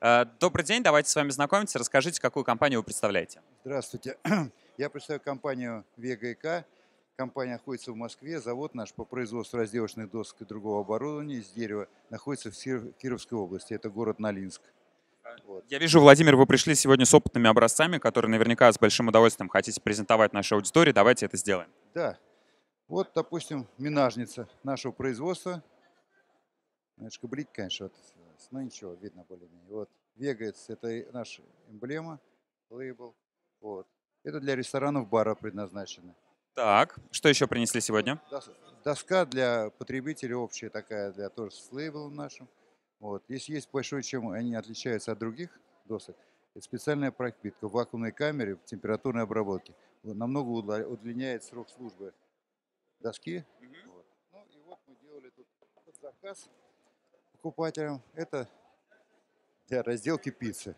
Э, добрый день, давайте с вами знакомиться. Расскажите, какую компанию вы представляете. Здравствуйте. Я представляю компанию «Вега Компания находится в Москве. Завод наш по производству разделочных досок и другого оборудования из дерева находится в Кировской области. Это город Налинск. Вот. Я вижу, Владимир, вы пришли сегодня с опытными образцами, которые наверняка с большим удовольствием хотите презентовать нашей аудитории. Давайте это сделаем. Да. Вот, допустим, минажница нашего производства. Значит, блик, конечно, вот есть. Но ну, ничего, видно более-менее. Вот Вегаец – это наша эмблема, лейбл. Вот. Это для ресторанов, бара предназначены. Так, что еще принесли сегодня? Доска для потребителей общая такая, для тоже с лейблом нашим. Вот. Здесь есть большое, чем они отличаются от других досок. Это специальная пропитка в вакуумной камере в температурной обработке. Вот, намного удлиняет срок службы доски. Угу. Вот. Ну и вот мы делали тут вот заказ покупателям, это для разделки пиццы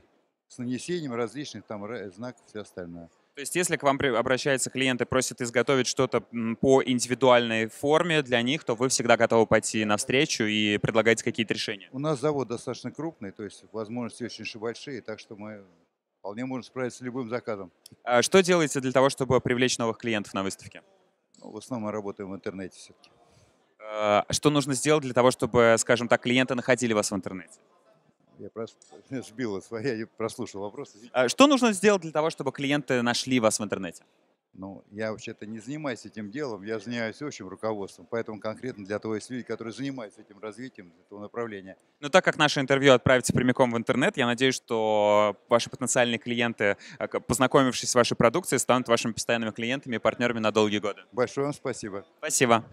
с нанесением различных там знаков и все остальное. То есть если к вам обращаются клиенты, просят изготовить что-то по индивидуальной форме для них, то вы всегда готовы пойти навстречу и предлагать какие-то решения? У нас завод достаточно крупный, то есть возможности очень большие, так что мы вполне можем справиться с любым заказом. А что делаете для того, чтобы привлечь новых клиентов на выставке? Ну, в основном мы работаем в интернете все-таки. Э, что нужно сделать для того, чтобы, скажем так, клиенты находили вас в интернете? Я просто сбил своя, я прослушал вопрос. Э, что нужно сделать для того, чтобы клиенты нашли вас в интернете? Ну, я вообще-то не занимаюсь этим делом, я занимаюсь общим руководством, поэтому конкретно для того есть люди, которые занимаются этим развитием этого направления. Но ну, так как наше интервью отправится прямиком в интернет, я надеюсь, что ваши потенциальные клиенты, э, познакомившись с вашей продукцией, станут вашими постоянными клиентами и партнерами на долгие годы. Большое вам спасибо. Спасибо.